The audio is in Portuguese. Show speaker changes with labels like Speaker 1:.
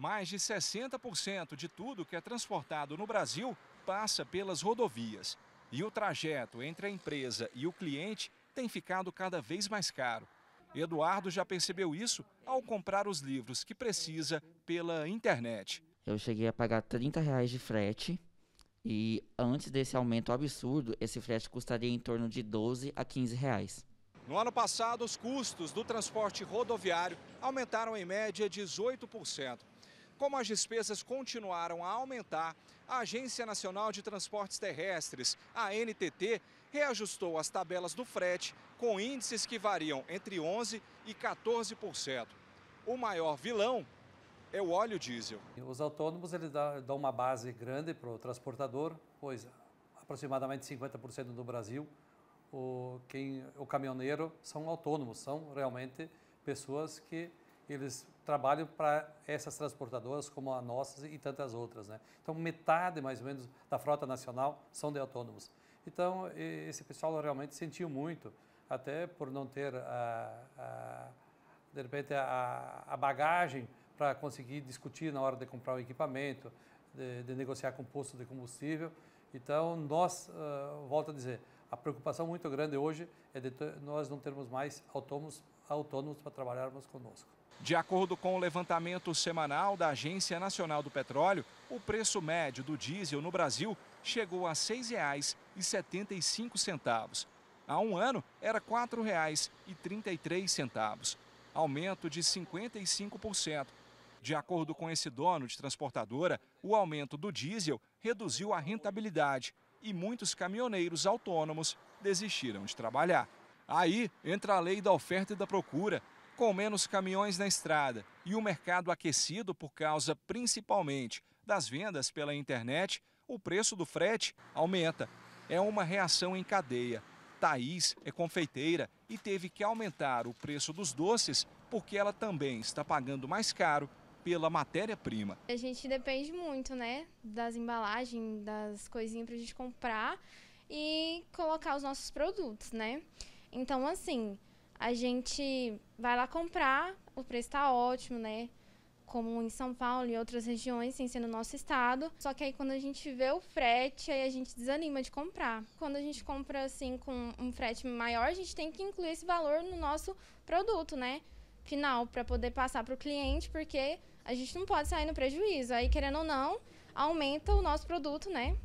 Speaker 1: Mais de 60% de tudo que é transportado no Brasil passa pelas rodovias. E o trajeto entre a empresa e o cliente tem ficado cada vez mais caro. Eduardo já percebeu isso ao comprar os livros que precisa pela internet.
Speaker 2: Eu cheguei a pagar 30 reais de frete e antes desse aumento absurdo, esse frete custaria em torno de 12 a 15 reais.
Speaker 1: No ano passado, os custos do transporte rodoviário aumentaram em média 18%. Como as despesas continuaram a aumentar, a Agência Nacional de Transportes Terrestres, a NTT, reajustou as tabelas do frete com índices que variam entre 11% e 14%. O maior vilão é o óleo diesel.
Speaker 3: Os autônomos eles dão uma base grande para o transportador, pois aproximadamente 50% do Brasil, o, quem, o caminhoneiro são autônomos, são realmente pessoas que eles trabalham para essas transportadoras como a nossa e tantas outras. Né? Então, metade mais ou menos da frota nacional são de autônomos. Então, esse pessoal realmente sentiu muito, até por não ter, a, a, de repente, a, a bagagem para conseguir discutir na hora de comprar o um equipamento, de, de, negociar com o posto de combustível. Então, nós, uh, volto a dizer, a preocupação muito grande hoje é de nós não termos mais autônomos, autônomos para trabalharmos conosco.
Speaker 1: De acordo com o levantamento semanal da Agência Nacional do Petróleo, o preço médio do diesel no Brasil chegou a R$ 6,75. Há um ano era R$ 4,33, aumento de 55%. De acordo com esse dono de transportadora, o aumento do diesel reduziu a rentabilidade e muitos caminhoneiros autônomos desistiram de trabalhar. Aí entra a lei da oferta e da procura. Com menos caminhões na estrada e o mercado aquecido por causa principalmente das vendas pela internet, o preço do frete aumenta. É uma reação em cadeia. Thaís é confeiteira e teve que aumentar o preço dos doces porque ela também está pagando mais caro pela matéria-prima?
Speaker 2: A gente depende muito, né, das embalagens, das coisinhas para a gente comprar e colocar os nossos produtos, né? Então, assim, a gente vai lá comprar, o preço está ótimo, né? Como em São Paulo e outras regiões, sem ser no nosso estado. Só que aí quando a gente vê o frete, aí a gente desanima de comprar. Quando a gente compra assim com um frete maior, a gente tem que incluir esse valor no nosso produto, né? final para poder passar para o cliente, porque a gente não pode sair no prejuízo. Aí, querendo ou não, aumenta o nosso produto, né?